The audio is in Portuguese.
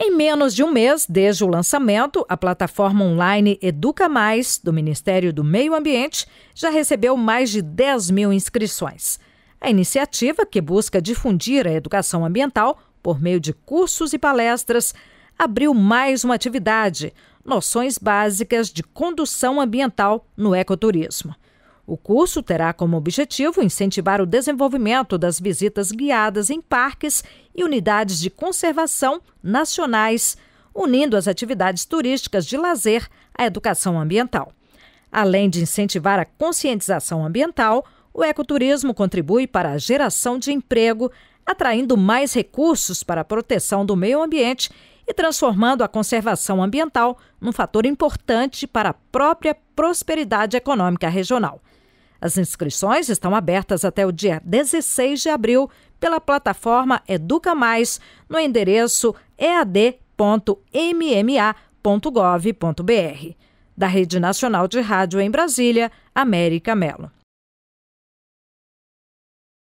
Em menos de um mês desde o lançamento, a plataforma online Educa Mais, do Ministério do Meio Ambiente, já recebeu mais de 10 mil inscrições. A iniciativa, que busca difundir a educação ambiental por meio de cursos e palestras, abriu mais uma atividade: noções básicas de condução ambiental no ecoturismo. O curso terá como objetivo incentivar o desenvolvimento das visitas guiadas em parques e unidades de conservação nacionais, unindo as atividades turísticas de lazer à educação ambiental. Além de incentivar a conscientização ambiental, o ecoturismo contribui para a geração de emprego, atraindo mais recursos para a proteção do meio ambiente e transformando a conservação ambiental num fator importante para a própria prosperidade econômica regional. As inscrições estão abertas até o dia 16 de abril pela plataforma Educa Mais no endereço ead.mma.gov.br. Da Rede Nacional de Rádio em Brasília, América Melo.